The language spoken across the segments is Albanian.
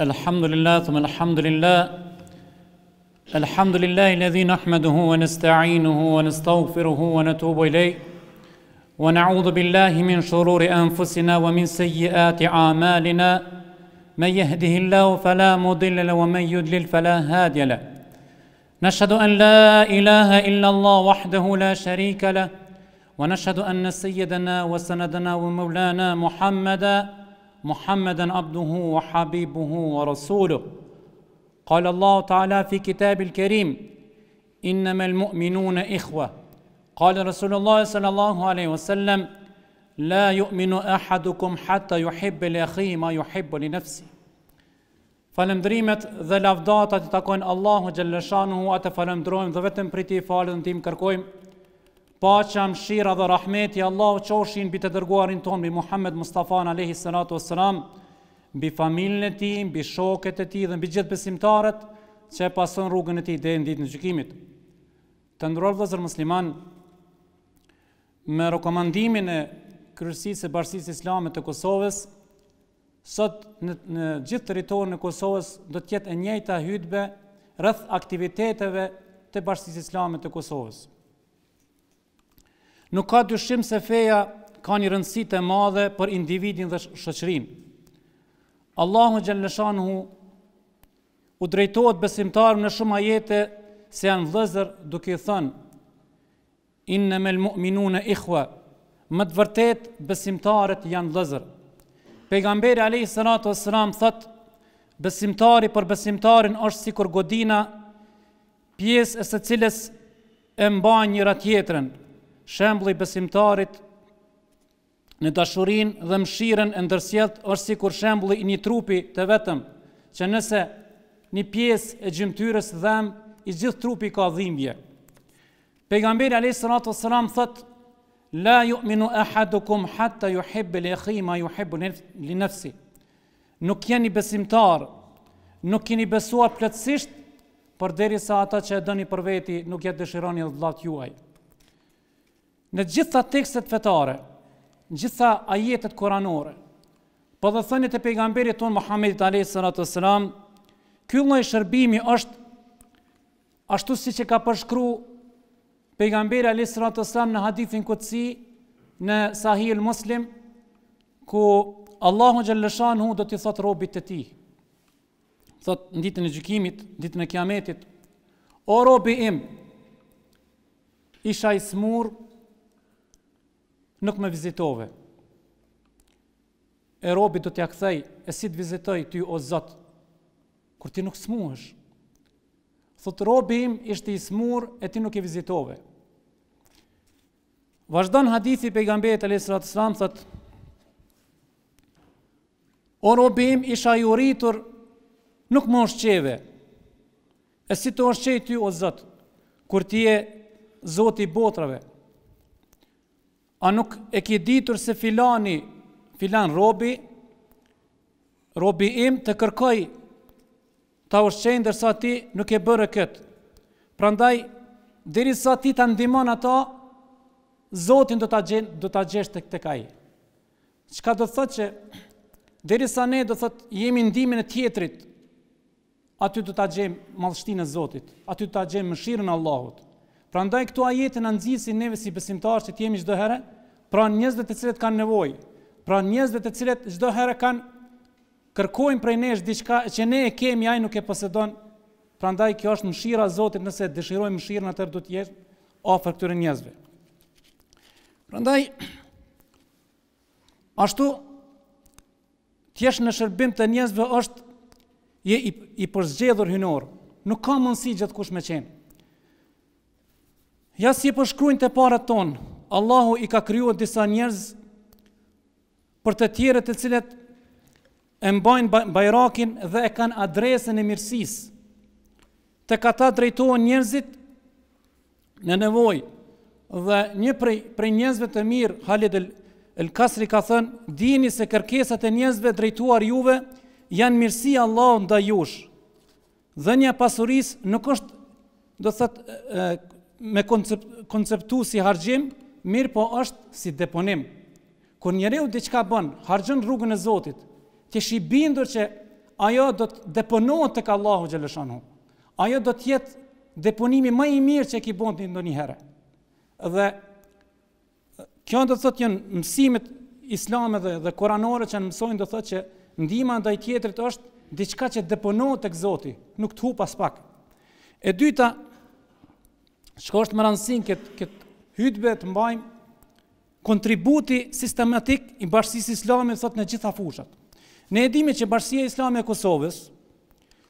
الحمد لله ثم الحمد لله الحمد لله الذي نحمده ونستعينه ونستغفره ونتوب اليه ونعوذ بالله من شرور انفسنا ومن سيئات اعمالنا من يهده الله فلا مضل له ومن يضلل فلا هادي له نشهد ان لا اله الا الله وحده لا شريك له ونشهد ان سيدنا وسندنا ومولانا محمدا Muhammeden abduhu wa habibuhu wa rasuluhu. Qal Allahu ta'ala fi kitabil kerim, innama al-mu'minuna ikhwa. Qal Rasulullah sallallahu alaihi wasallam, la yu'minu ahadukum hatta yuhibba li akhihi ma yuhibbu li nafsihi. Falëndrimet dhe lavdata të takojnë Allahu Gjellëshanu, atë falëndrojmë dhe vetëm priti ti falën tim kërkojmë, Paçëm shira dhe rahmeti i Allahut qofshin mbi të dërguarin tonë Muhammed Mustafaun alayhi salatu wassalam, bi familjen e tij, bi shokët e tij dhe mbi gjithë besimtarët që e pason rrugën e tij deri në ditën e gjykimit. Të dhe vëllezër musliman, me rekomandimin e kërësisë e Bashkisë Islame të Kosovës, sot në gjithë territorin e Kosovës do të jetë e njëjta hutbë rreth aktiviteteve të Bashkisë Islame të Kosovës. Nuk ka dyshim se feja ka një rëndësi të madhe për individin dhe shëqërin. Allahu Gjellëshanhu u drejtojt besimtarëm në shumë ajete se janë vëzër duke thënë, inë me lë minu në ikhwe, më të vërtet besimtarët janë vëzër. Pejgamberi Alehi Sëratu Sëram thëtë, besimtari për besimtarin është si kur godina, pjesë e së cilës e mba njëra tjetërën, shembli besimtarit në dashurin dhe mshiren e ndërsjelt është si kur shembli i një trupi të vetëm, që nëse një pies e gjymtyrës dhem, i gjithë trupi ka dhimbje. Pegamberi Alisë Ratu Sëram thët, La ju minu e hadukum hatta ju hebbel e khima ju hebbel e Nuk jeni besimtar, nuk jeni besuar plëtsisht, për deri sa ata që e dëni për veti nuk jetë dëshironi dhe dhatë juaj në gjitha tekstet fetare, në gjitha ajetet koranore, po dhe thënit e pejgamberit tonë Muhammedit Alei Sëratë Sëram, kyllë e shërbimi është ashtu si që ka përshkru pejgamberi Alei Sëratë Sëram në hadithin këtësi në sahil muslim, ku Allahu Gjellëshan hu do t'i thotë robit të ti. Thotë në ditën e gjykimit, në ditën e kiametit, o robi im, isha i smurë, nuk me vizitove. E robit do t'ja kthej, e si t'vizitoj ty o zëtë, kur ti nuk smuhësh. Thotë robi im ishte i smur e ti nuk i vizitove. Vazhdon hadithi pe i gambet e lesrat sram, thotë, o robi im isha i uritur, nuk më është qeve. E si të është qej ty o zëtë, kur ti e zoti i botrave, a nuk e ki ditur se filani, filan robi, robi im të kërkoj ta ushqenë dërsa ti nuk e bërë këtë. Prandaj, diri sa ti të ndimon ato, Zotin do të gjen, do të gjesht të këtë kaj. Qka do thëtë që, diri sa ne do thot jemi ndimin e tjetrit, aty do të gjem malështin e Zotit, aty do të gjem mëshirën Allahut. Pra ndaj këtu ajetën në nëzitë si neve si besimtarë që t'jemi gjithë herë, pra njëzve të cilët kanë nevojë, pra njëzve të cilët gjithë herë kanë kërkojnë prej neshë diçka që ne e kemi, a i nuk e posedon, pra ndaj kjo është mëshira zotit nëse dëshirojnë mëshirë në tërë du t'jeshtë ofër këture njëzve. Pra ndaj, ashtu t'jeshtë në shërbim të njëzve është i përzgjedhur hynorë, nuk ka mundësi gjithë kush me qenë. Ja si po shkruajnë të parat ton. Allahu i ka krijuar disa njerëz për të tjere të cilët e mbajnë bajrakin dhe e kanë adresën e mirësisë. Të ta drejtojnë njerëzit në nevojë. Dhe një prej prej njerëzve të mirë Halid el Kasri ka thënë, "Dini se kërkesat e njerëzve drejtuar juve janë mirësi e Allahut ndaj jush." Dhe një pasurisë nuk është do të thotë me konceptu si hargjim, mirë po është si deponim. Kër njëri u diqka bën, hargjën rrugën e Zotit, të shi bindur që ajo do të deponohet të ka Allahu Gjeleshanu. Ajo do të jetë deponimi më i mirë që e ki bënd një ndo një herë. Dhe kjo do të thotë jenë mësimit islame dhe, dhe koranore që në mësojnë dhe të thotë që ndima ndaj tjetërit është diqka që deponohet të këzoti, nuk të hu pas pak. E dyta, Shko është më rëndësin këtë kët hytbe të mbajmë kontributi sistematik i bashkësisë islamit sot në gjitha fushat. Ne edhime që bashkësia islami e Kosovës,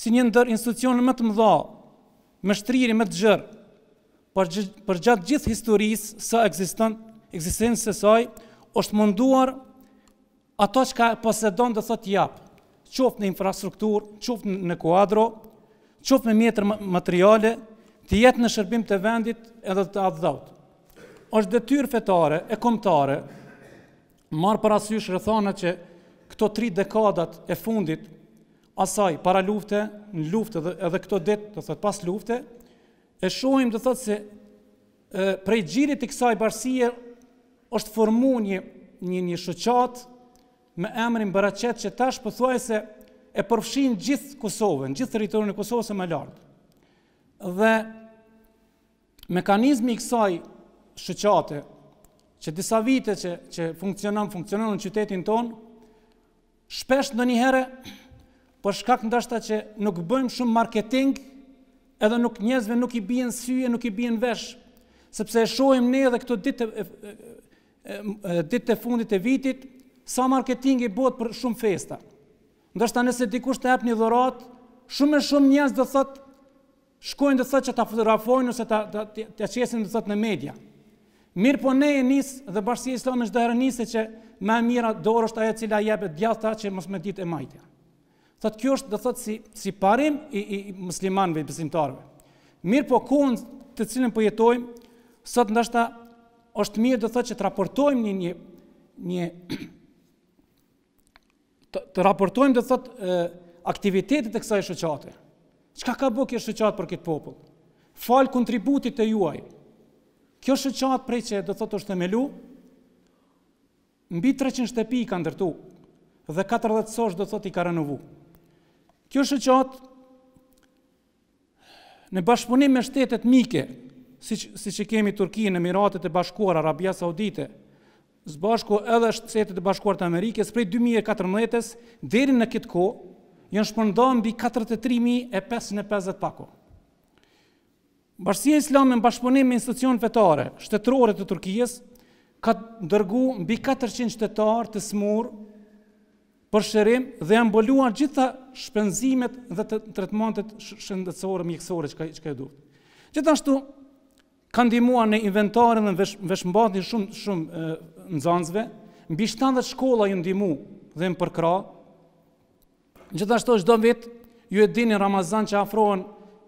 si një ndër institucionën më të mëdha, më shtriri, më të gjërë, për, për gjatë gjithë historisë së eksistën, eksistën saj, është munduar ato që ka posedon dhe thot japë, qoftë në infrastrukturë, qoftë në kuadro, qoftë me mjetër materiale, të jetë në shërbim të vendit edhe të adhdaut. është detyrë fetare e komtare marë për asysh rëthana që këto tri dekadat e fundit asaj para lufte, në lufte dhe edhe këto ditë, të thëtë pas lufte, e shohim të thëtë se e, prej gjirit i kësaj barsie është formu një, një, një shëqat me emrin bëraqet që tash pëthuaj po se e përfshin gjithë Kosovën, gjithë teritorin e Kosovës e më lartë. Dhe Mekanizmi i kësaj shëqate, që disa vite që, që funksionon, funksionon në qytetin ton, shpesh në një herë, për shkak në që nuk bëjmë shumë marketing, edhe nuk njëzve nuk i bijen syje, nuk i bijen vesh, sepse e shojmë ne edhe këto ditë e ditë të fundit e vitit, sa marketing i botë për shumë festa. Ndështë ta nëse dikush të epë një dhorat, shumë e shumë njës dhe thotë, shkojnë dhe thëtë që të fotografojnë nëse të qesin dhe thëtë në media. Mirë po ne e nisë dhe bashkësia islamin shdo herë nisë që me mira dorë është aje cila jebe djathë ta që mos me ditë e majtja. Thëtë kjo është dhe thëtë si parim i muslimanve, i pësimtarve. Mirë po kohën të cilën për po jetojmë, sëtë ndashta është mirë dhe thëtë që të raportojmë një një një të raportojmë dhe thëtë aktivitetit e kësa e shëqatëja. Qka ka bë kjo shëqat për këtë popull? Fal kontributit të juaj. Kjo shëqat prej që do thot është melu, mbi 300 shtepi i ka ndërtu, dhe 40 sosh do thot i ka renovu. Kjo shëqat, në bashkëpunim me shtetet mike, si që, si që kemi Turkinë, Emiratet e Bashkuar, Arabia Saudite, zbashku edhe shtetet e bashkuar të Amerikës, prej 2014 deri dherin në këtë kohë, janë shpërndarë mbi 43550 pako. Bashkia Islame në bashkëpunim me institucione fetare, shtetërore të Turqisë, ka dërguar mbi 400 shtetar të smur për shërim dhe janë mbuluar gjitha shpenzimet dhe të tretmantet shëndetësore mjekësore që ka i duhet. Gjithashtu ka ndihmuar në inventarin dhe veshmbathin shumë shumë nxënësve, mbi 70 shkolla janë ndimu dhe janë përkrah, Gjithashtu çdo vit ju e dini Ramazan që afrohen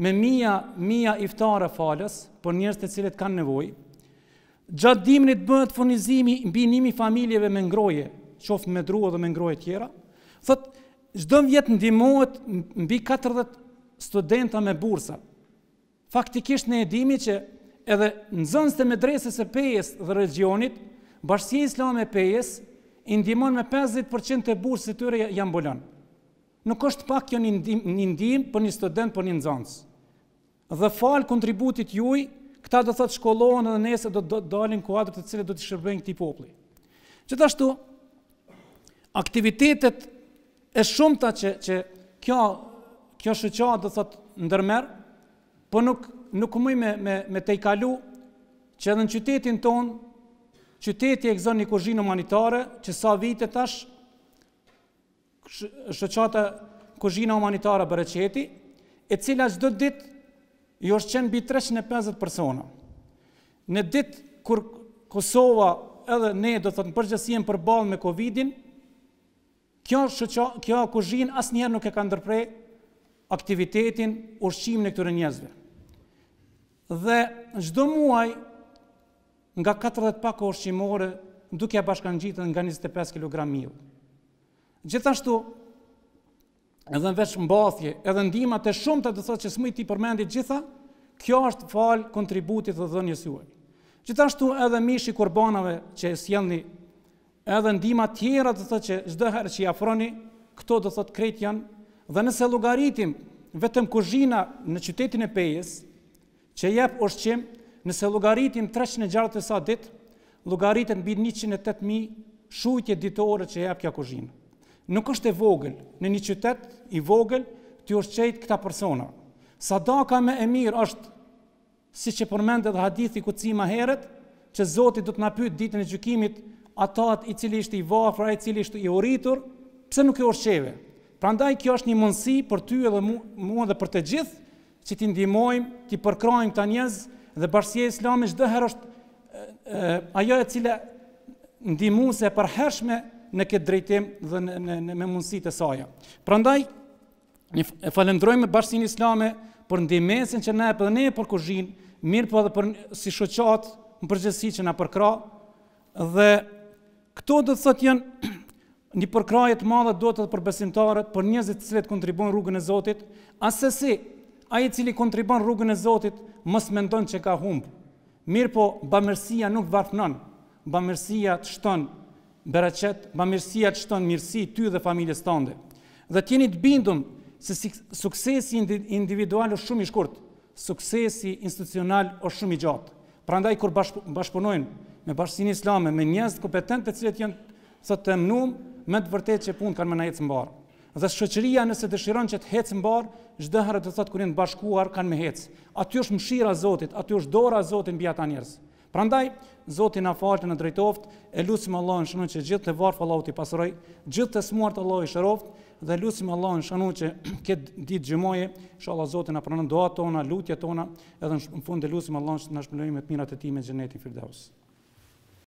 me mija mija iftare falës për njërës të cilët kanë nevojë. Gjatë dimrit bëhet funizimi mbi nimi familjeve me ngroje, qoftë me drua dhe me ngroje tjera. Thot çdo vit ndihmohet mbi 40 studenta me bursa. Faktikisht ne edhimi që edhe zënës të medresës së pejes dhe regionit, Bashkia Islame e Pejes i ndihmon me 50% të bursës së tyre janë bolan. Nuk është pak kjo një ndim, për një student për një nxënës. Dhe fal kontributit juaj, këta do të thotë shkollohen edhe nese do të dalin kuadrët të cilët do të shërbejnë këtij populli. Gjithashtu aktivitetet e shumta që që kjo shëqa shoqata do thotë ndërmer, po nuk nuk më me me i kalu që edhe në qytetin ton qyteti e këzën një kuzhinë humanitare që sa vite tash shëqata kuzhina humanitara Bërëqeti, e cila gjithë ditë i është qenë bi 350 persona. Në ditë kër Kosova edhe ne do të të në përgjësien për balë me Covidin, kjo, kjo kuzhina asë njerë nuk e ka ndërprej aktivitetin u në këtëre njëzve. Dhe në muaj, nga 40 pako ushqimore, duke e bashkan gjitë nga 25 kg mirë. Gjithashtu, edhe në veç mbathje, edhe ndima të shumë të të thotë që smëjt i përmendit gjitha, kjo është falë kontributit dhe dhënjës juaj. Gjithashtu edhe mishi kurbanave që e sjellni, edhe ndima tjera të që çdo herë që i afroni, këto do thotë janë dhe nëse llogaritim vetëm kuzhina në qytetin e Pejës, që jep ushqim, nëse llogaritim 360 sa ditë, llogaritet mbi 108000 shujtje ditore që jep kjo kuzhinë nuk është e vogël, në një qytet i vogël ti është qejtë këta persona. Sadaka më e mirë është siç e përmendet edhe hadithi ku cima heret, që Zoti do të na pyet ditën e gjykimit ata atë i cili është i vafër, ai i cili është i oritur, pse nuk e Pra Prandaj kjo është një mundësi për ty edhe mua dhe për të gjithë që ti ndihmojmë, ti përkrojmë të njëzë dhe bashkësia islame çdo herë është ajo e cila ndihmuese për përhershme në këtë drejtim dhe në në me mundësitë e saj. Prandaj falendrojmë falenderojmë bashkësin islame për ndimesin që na e pëdhënë për kuzhinë, mirë po edhe për si shoqat në përgjithësi që na përkra dhe këto do të thotë janë një përkraje madhe do të për besimtarët, për njerëzit që si kontribuojnë rrugën e Zotit, as se ai i cili kontribon rrugën e Zotit mos mendon se ka humb. Mirë po bamirësia nuk varfënon. Bamirësia të shton bereqet, ma mirësia që në mirësi ty dhe familjes tonde. Dhe tjeni të bindum se suksesi individual është shumë i shkurt, suksesi institucional është shumë i gjatë. Pra ndaj kur bashkëpunojnë me bashkësin islame, me njëzë kompetent të cilët jenë të të mënumë, me të vërtet që punë kanë me në jetë më barë. Dhe shëqëria nëse dëshiron që të hecë më barë, herë të thotë të kërinë bashkuar kanë me hecë. Aty është mëshira zotit, aty është dora zotin bëja ta njerës. Prandaj, Zotin na falë të në drejtoft, e lusim Allah në shënu që gjithë të varfë Allah të i pasëroj, gjithë të smuartë Allah i shëroft, dhe lusim Allah në shënu që këtë ditë gjëmoje, shala Zotin na pranën doa tona, lutje tona, edhe në fund e lusim Allah në shpëllojim e të mirat e ti me gjeneti Firdaus.